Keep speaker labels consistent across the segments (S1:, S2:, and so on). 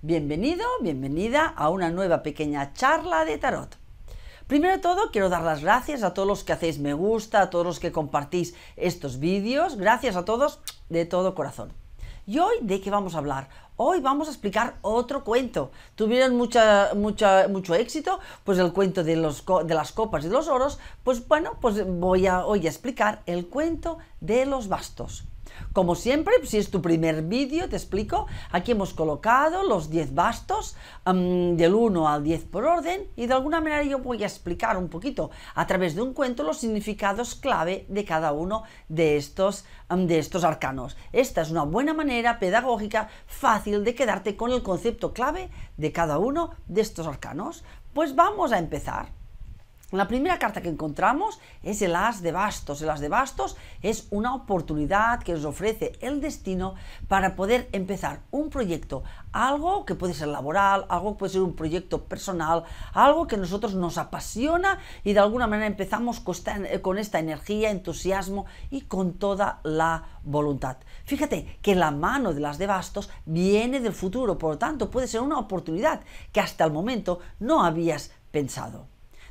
S1: Bienvenido, bienvenida a una nueva pequeña charla de tarot. Primero de todo, quiero dar las gracias a todos los que hacéis me gusta, a todos los que compartís estos vídeos. Gracias a todos de todo corazón. ¿Y hoy de qué vamos a hablar? Hoy vamos a explicar otro cuento. Tuvieron mucha, mucho éxito, pues el cuento de, las copas y de los oros. Pues bueno, pues voy a, hoy a explicar el cuento de los bastos. Como siempre, si es tu primer vídeo, te explico, aquí hemos colocado los 10 bastos del 1 al 10 por orden y de alguna manera yo voy a explicar un poquito a través de un cuento los significados clave de cada uno de estos arcanos. Esta es una buena manera pedagógica fácil de quedarte con el concepto clave de cada uno de estos arcanos. Pues vamos a empezar. La primera carta que encontramos es el As de Bastos. El As de Bastos es una oportunidad que nos ofrece el destino para poder empezar un proyecto, algo que puede ser laboral, algo que puede ser un proyecto personal, algo que a nosotros nos apasiona y de alguna manera empezamos con esta, con esta energía, entusiasmo y con toda la voluntad. Fíjate que la mano de las de bastos viene del futuro, por lo tanto puede ser una oportunidad que hasta el momento no habías pensado.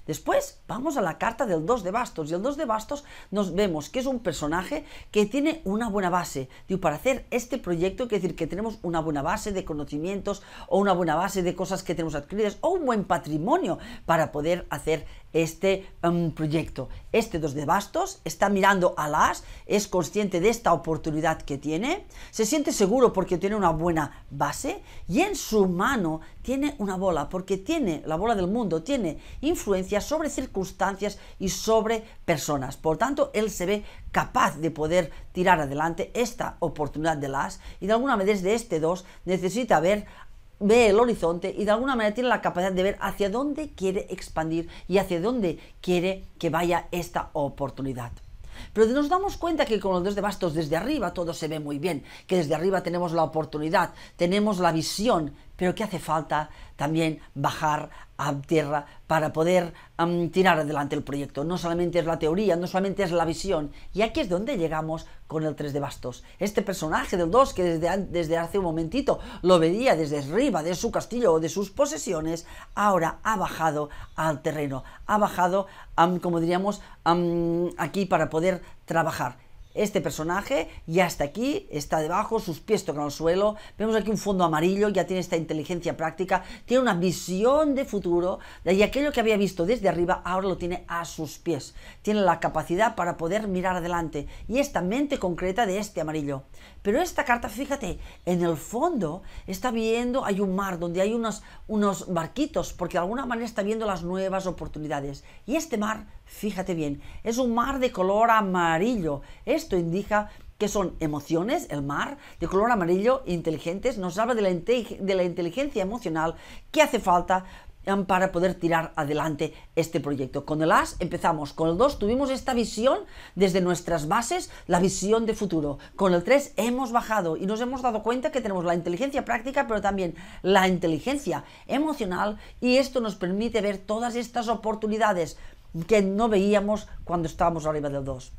S1: Después vamos a la carta del 2 de bastos y el 2 de bastos nos vemos que es un personaje que tiene una buena base. Digo, para hacer este proyecto decir que tenemos una buena base de conocimientos o una buena base de cosas que tenemos adquiridas o un buen patrimonio para poder hacer este em, proyecto. Este dos de bastos está mirando a las, es consciente de esta oportunidad que tiene, se siente seguro porque tiene una buena base y en su mano tiene una bola, porque tiene, la bola del mundo, tiene influencia sobre circunstancias y sobre personas. Por tanto, él se ve capaz de poder tirar adelante esta oportunidad de las y de alguna manera desde este 2 necesita ver ve el horizonte y de alguna manera tiene la capacidad de ver hacia dónde quiere expandir y hacia dónde quiere que vaya esta oportunidad. Pero nos damos cuenta que con los dos de bastos desde arriba todo se ve muy bien, que desde arriba tenemos la oportunidad, tenemos la visión, pero que hace falta también bajar a tierra para poder tirar adelante el proyecto. No solamente es la teoría, no solamente es la visión. Y aquí es donde llegamos con el 3 de bastos. Este personaje del 2 que desde, hace un momentito lo veía desde arriba de su castillo o de sus posesiones, ahora ha bajado al terreno, ha bajado, como diríamos, aquí para poder trabajar este personaje ya hasta aquí, está debajo, sus pies tocan el suelo, vemos aquí un fondo amarillo, ya tiene esta inteligencia práctica, tiene una visión de futuro, y aquello que había visto desde arriba ahora lo tiene a sus pies, tiene la capacidad para poder mirar adelante y esta mente concreta de este amarillo. Pero esta carta, fíjate, en el fondo está viendo, hay un mar donde hay unos, unos barquitos, porque de alguna manera está viendo las nuevas oportunidades. Y este mar Fíjate bien, es un mar de color amarillo. Esto indica que son emociones, el mar, de color amarillo, inteligentes, nos habla de la, de la inteligencia emocional que hace falta em, para poder tirar adelante este proyecto. Con el AS empezamos, con el 2 tuvimos esta visión desde nuestras bases, la visión de futuro. Con el 3 hemos bajado y nos hemos dado cuenta que tenemos la inteligencia práctica, pero también la inteligencia emocional y esto nos permite ver todas estas oportunidades que no veíamos cuando estábamos arriba del 2.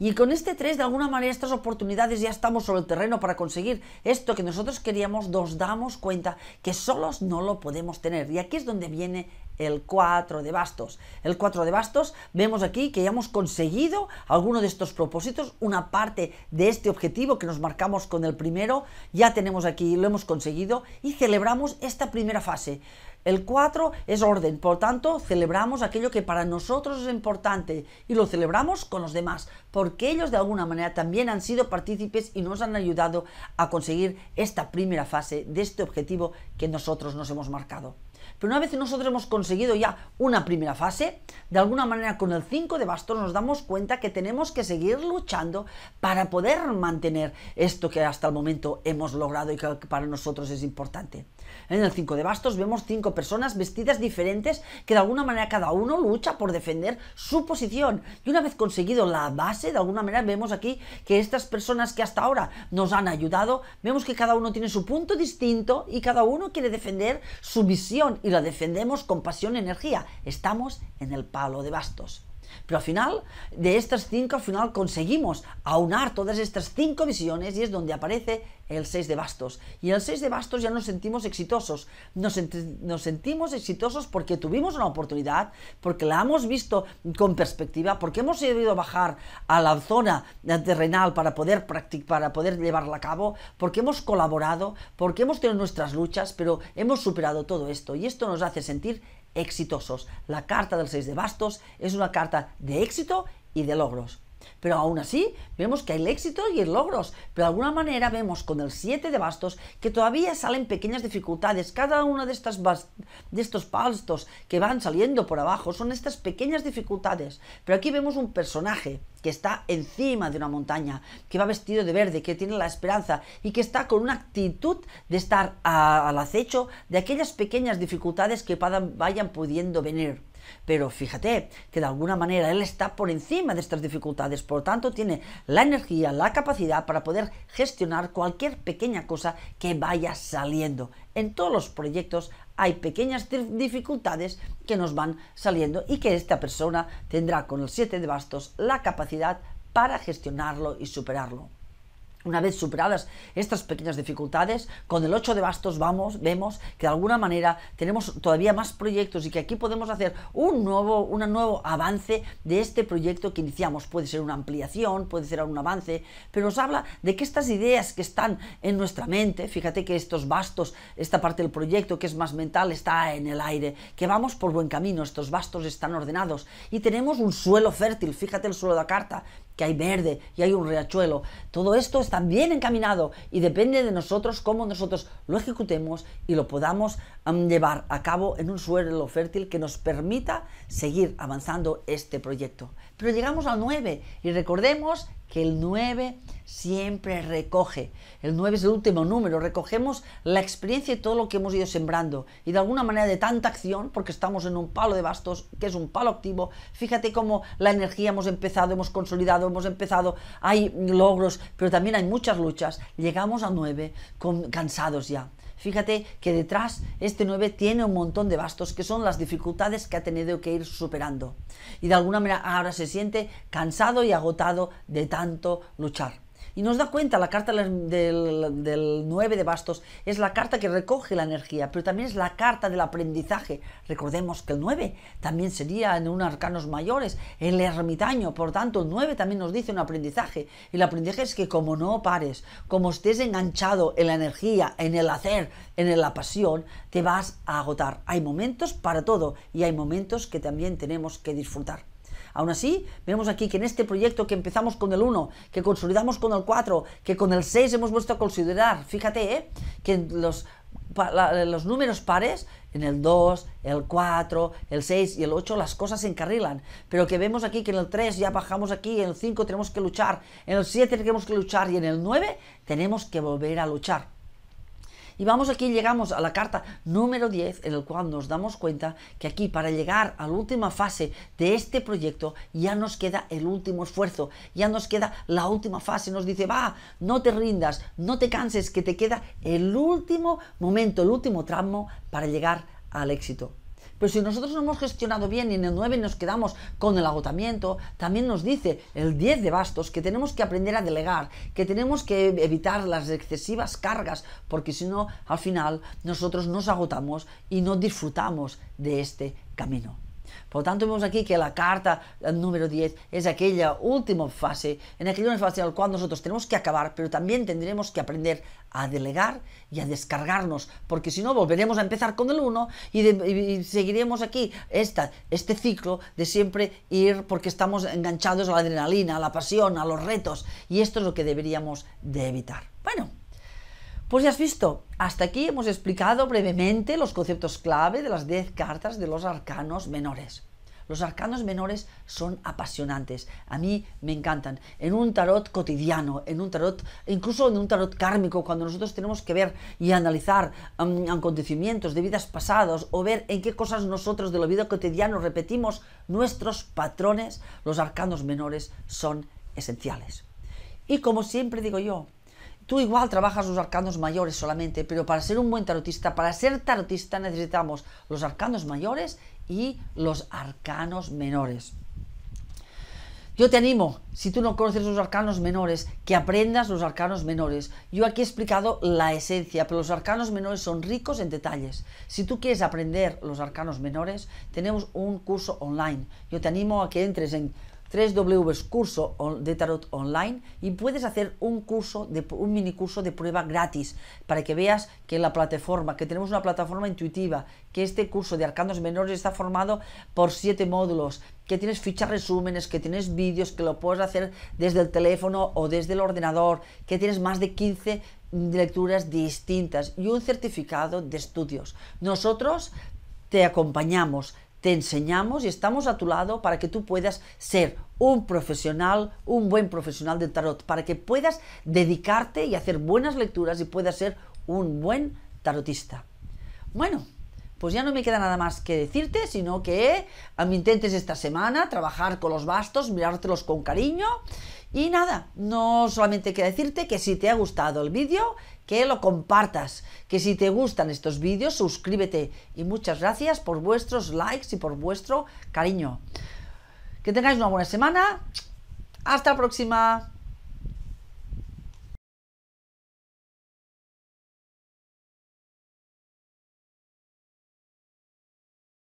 S1: Y con este 3, de alguna manera, estas oportunidades ya estamos sobre el terreno para conseguir esto que nosotros queríamos, nos damos cuenta que solos no lo podemos tener. Y aquí es donde viene el 4 de bastos. El 4 de bastos, vemos aquí que ya hemos conseguido alguno de estos propósitos, una parte de este objetivo que nos marcamos con el primero, ya tenemos aquí, lo hemos conseguido y celebramos esta primera fase. El 4 es orden, por tanto, celebramos aquello que para nosotros es importante y lo celebramos con los demás, porque ellos de alguna manera también han sido partícipes y nos han ayudado a conseguir esta primera fase de este objetivo que nosotros nos hemos marcado. Pero una vez nosotros hemos conseguido ya una primera fase, de alguna manera con el 5 de bastos nos damos cuenta que tenemos que seguir luchando para poder mantener esto que hasta el momento hemos logrado y que para nosotros es importante. En el 5 de bastos vemos cinco personas vestidas diferentes que de alguna manera cada uno lucha por defender su posición. Y una vez conseguido la base, de alguna manera vemos aquí que estas personas que hasta ahora nos han ayudado, vemos que cada uno tiene su punto distinto y cada uno quiere defender su visión y la defendemos con pasión y energía. Estamos en el palo de bastos. Pero al final, de estas cinco, al final conseguimos aunar todas estas cinco visiones y es donde aparece el 6 de bastos. Y el 6 de bastos ya nos sentimos exitosos. Nos, sentimos exitosos porque tuvimos una oportunidad, porque la hemos visto con perspectiva, porque hemos debido bajar a la zona terrenal para poder practicar, para poder llevarla a cabo, porque hemos colaborado, porque hemos tenido nuestras luchas, pero hemos superado todo esto. Y esto nos hace sentir exitosos. La carta del 6 de bastos es una carta de éxito y de logros pero aún así vemos que hay éxito y logros, pero de alguna manera vemos con el 7 de bastos que todavía salen pequeñas dificultades, cada uno de, de estos bastos que van saliendo por abajo son estas pequeñas dificultades, pero aquí vemos un personaje que está encima de una montaña, que va vestido de verde, que tiene la esperanza y que está con una actitud de estar al acecho de aquellas pequeñas dificultades que vayan pudiendo venir. Pero fíjate que de alguna manera él está por encima de estas dificultades, por lo tanto tiene la energía, la capacidad para poder gestionar cualquier pequeña cosa que vaya saliendo. En todos los proyectos hay pequeñas dificultades que nos van saliendo y que esta persona tendrá con el 7 de bastos la capacidad para gestionarlo y superarlo. Una vez superadas estas pequeñas dificultades, con el 8 de bastos vamos, vemos que de alguna manera tenemos todavía más proyectos y que aquí podemos hacer un nuevo, un nuevo avance de este proyecto que iniciamos. Puede ser una ampliación, puede ser un avance, pero nos habla de que estas ideas que están en nuestra mente, fíjate que estos bastos, esta parte del proyecto que es más mental está en el aire, que vamos por buen camino, estos bastos están ordenados y tenemos un suelo fértil, fíjate el suelo de la carta, que hay verde y hay un riachuelo. Todo esto está bien encaminado y depende de nosotros cómo nosotros lo ejecutemos y lo podamos llevar a cabo en un suelo fértil que nos permita seguir avanzando este proyecto. Pero llegamos al 9 y recordemos que el 9 siempre recoge. El 9 es el último número. Recogemos la experiencia y todo lo que hemos ido sembrando. Y de alguna manera de tanta acción, porque estamos en un palo de bastos, que es un palo activo, fíjate cómo la energía hemos empezado, hemos consolidado, hemos empezado, hay logros, pero también hay muchas luchas. Llegamos a 9 cansados ya. Fíjate que detrás este 9 tiene un montón de bastos que son las dificultades que ha tenido que ir superando. Y de alguna manera ahora se siente cansado y agotado de tanto luchar. Y nos da cuenta, la carta del, 9 de bastos es la carta que recoge la energía, pero también es la carta del aprendizaje. Recordemos que el 9 también sería en unos arcanos mayores, el ermitaño, por tanto el 9 también nos dice un aprendizaje. Y el aprendizaje es que como no pares, como estés enganchado en la energía, en el hacer, en la pasión, te vas a agotar. Hay momentos para todo y hay momentos que también tenemos que disfrutar. Aún así, vemos aquí que en este proyecto que empezamos con el 1, que consolidamos con el 4, que con el 6 hemos vuelto a considerar, fíjate, ¿eh? que los, los números pares, en el 2, el 4, el 6 y el 8, las cosas se encarrilan. Pero que vemos aquí que en el 3 ya bajamos aquí, en el 5 tenemos que luchar, en el 7 tenemos que luchar y en el 9 tenemos que volver a luchar. Y vamos aquí, llegamos a la carta número 10, en el cual nos damos cuenta que aquí para llegar a la última fase de este proyecto ya nos queda el último esfuerzo, ya nos queda la última fase. Nos dice, va, no te rindas, no te canses, que te queda el último momento, el último tramo para llegar al éxito. Pero si nosotros no hemos gestionado bien y en el 9 nos quedamos con el agotamiento, también nos dice el 10 de bastos que tenemos que aprender a delegar, que tenemos que evitar las excesivas cargas, porque si no, al final nosotros nos agotamos y no disfrutamos de este camino. Por lo tanto, vemos aquí que la carta número 10 es aquella última fase, en aquella fase en la cual nosotros tenemos que acabar, pero también tendremos que aprender a delegar y a descargarnos, porque si no volveremos a empezar con el 1 y, seguiremos aquí esta, este ciclo de siempre ir porque estamos enganchados a la adrenalina, a la pasión, a los retos, y esto es lo que deberíamos de evitar. Pues ya has visto, hasta aquí hemos explicado brevemente los conceptos clave de las 10 cartas de los arcanos menores. Los arcanos menores son apasionantes, a mí me encantan. En un tarot cotidiano, en un tarot, incluso en un tarot kármico, cuando nosotros tenemos que ver y analizar um, acontecimientos de vidas pasadas o ver en qué cosas nosotros de la vida cotidiana repetimos nuestros patrones, los arcanos menores son esenciales. Y como siempre digo yo, Tú igual trabajas los arcanos mayores solamente, pero para ser un buen tarotista, para ser tarotista necesitamos los arcanos mayores y los arcanos menores. Yo te animo, si tú no conoces los arcanos menores, que aprendas los arcanos menores. Yo aquí he explicado la esencia, pero los arcanos menores son ricos en detalles. Si tú quieres aprender los arcanos menores, tenemos un curso online. Yo te animo a que entres en 3W curso de tarot online y puedes hacer un curso de un mini curso de prueba gratis para que veas que la plataforma, que tenemos una plataforma intuitiva, que este curso de arcanos menores está formado por siete módulos, que tienes fichas resúmenes, que tienes vídeos, que lo puedes hacer desde el teléfono o desde el ordenador, que tienes más de 15 lecturas distintas y un certificado de estudios. Nosotros te acompañamos te enseñamos y estamos a tu lado para que tú puedas ser un profesional, un buen profesional de tarot, para que puedas dedicarte y hacer buenas lecturas y puedas ser un buen tarotista. Bueno, pues ya no me queda nada más que decirte, sino que um, intentes esta semana trabajar con los bastos, mirártelos con cariño. Y nada, no solamente que decirte que si te ha gustado el vídeo, que lo compartas, que si te gustan estos vídeos suscríbete y muchas gracias por vuestros likes y por vuestro cariño. Que tengáis una buena semana. Hasta la próxima.